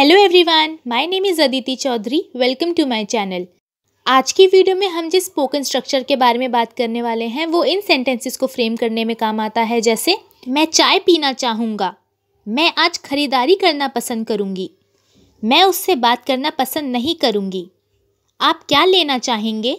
Hello everyone my name is Aditi Chaudhary welcome to my channel आज की video में हम जिस स्पोकन स्ट्रक्चर के बारे में बात करने वाले हैं वो इन सेंटेंसेस को फ्रेम करने में काम आता है जैसे मैं चाय पीना चाहूँगा मैं आज खरीदारी करना पसंद करूँगी मैं उससे बात करना पसंद नहीं करूँगी आप क्या लेना चाहेंगे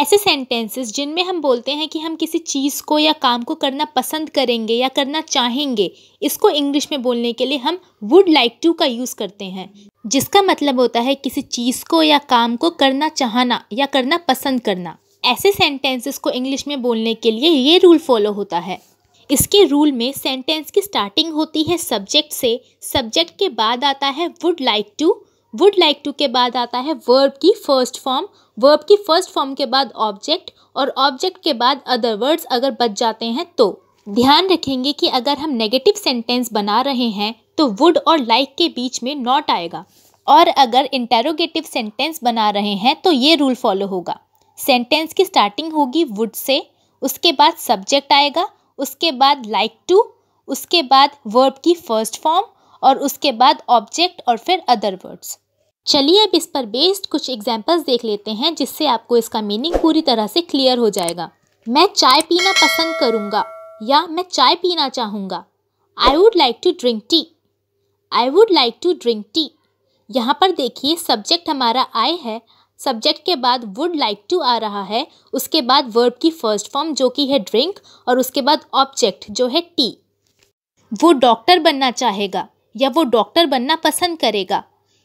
ऐसे सेंटेंसेस जिनमें हम बोलते हैं कि हम किसी चीज़ को या काम को करना पसंद करेंगे या करना चाहेंगे इसको इंग्लिश में बोलने के लिए हम वुड लाइक टू का यूज़ करते हैं जिसका मतलब होता है किसी चीज़ को या काम को करना चाहना या करना पसंद करना ऐसे सेंटेंसेस को इंग्लिश में बोलने के लिए ये रूल फॉलो होता है इसके रूल में सेंटेंस की स्टार्टिंग होती है सब्जेक्ट से सब्जेक्ट के बाद आता है would like to would like to के बाद आता है वर्ब की फर्स्ट फॉर्म वर्ब की फर्स्ट फॉर्म के बाद ऑब्जेक्ट और ऑब्जेक्ट के बाद अदर वर्ड्स अगर बच जाते हैं तो ध्यान रखेंगे कि अगर हम नेगेटिव सेंटेंस बना रहे हैं तो वुड और लाइक like के बीच में नॉट आएगा और अगर इंटेरोगेटिव सेंटेंस बना रहे हैं तो ये रूल फॉलो होगा सेंटेंस की स्टार्टिंग होगी वुड से उसके बाद सब्जेक्ट आएगा उसके बाद लाइक like टू उसके बाद वर्ब की फर्स्ट फॉर्म और उसके बाद ऑब्जेक्ट और फिर अदर वर्ड्स चलिए अब इस पर बेस्ड कुछ एग्जाम्पल्स देख लेते हैं जिससे आपको इसका मीनिंग पूरी तरह से क्लियर हो जाएगा मैं चाय पीना पसंद करूँगा या मैं चाय पीना चाहूँगा I would like to drink tea I would like to drink tea यहाँ पर देखिए सब्जेक्ट हमारा आई है सब्जेक्ट के बाद वुड लाइक टू आ रहा है उसके बाद वर्ब की फर्स्ट फॉर्म जो कि है ड्रिंक और उसके बाद ऑब्जेक्ट जो है टी वो डॉक्टर बनना चाहेगा या वो डॉक्टर बनना पसंद करेगा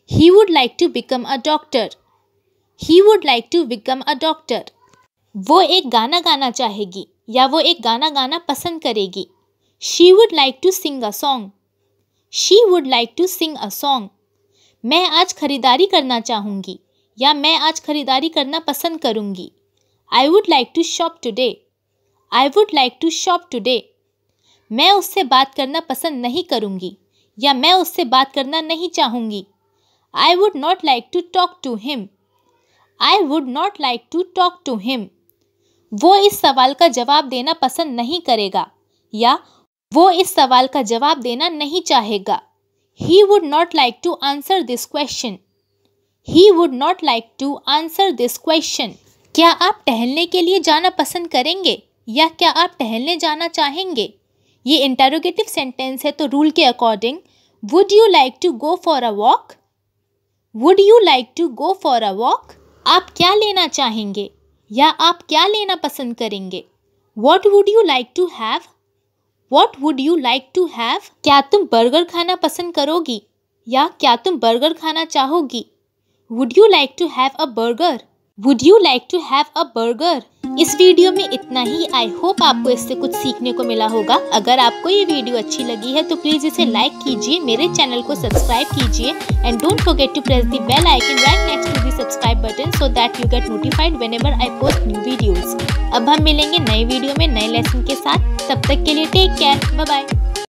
He would like to become a doctor. He would like to become a doctor. वो एक गाना गाना चाहेगी या वो एक गाना गाना पसंद करेगी she would like to sing a song she would like to sing a song मैं आज खरीदारी करना चाहूँगी या मैं आज खरीदारी करना पसंद करूँगी I would like to shop today I would like to shop today मैं उससे बात करना पसंद नहीं करूँगी या मैं उससे बात करना नहीं चाहूँगी I would not like to talk to him. I would not like to talk to him. वो इस सवाल का जवाब देना पसंद नहीं करेगा या वो इस सवाल का जवाब देना नहीं चाहेगा he would not like to answer this question he would not like to answer this question क्या आप टहलने के लिए जाना पसंद करेंगे या क्या आप टहलने जाना चाहेंगे ये इंटरोगेटिव सेंटेंस है तो रूल के according would you like to go for a walk would you like to go for a walk आप क्या लेना चाहेंगे या आप क्या लेना पसंद करेंगे what would you like to have what would you like to have क्या तुम बर्गर खाना पसंद करोगी या क्या तुम बर्गर खाना चाहोगी would you like to have a burger would you like to have a burger इस वीडियो में इतना ही आई होप आपको इससे कुछ सीखने को मिला होगा अगर आपको ये वीडियो अच्छी लगी है तो प्लीज इसे लाइक कीजिए मेरे चैनल को सब्सक्राइब कीजिए and don't forget to press the bell icon right next to the subscribe button so that you get notified when I post new videos अब हम मिलेंगे नए वीडियो में नए लेसन के साथ तब तक के लिए टेक केयर बाय बाय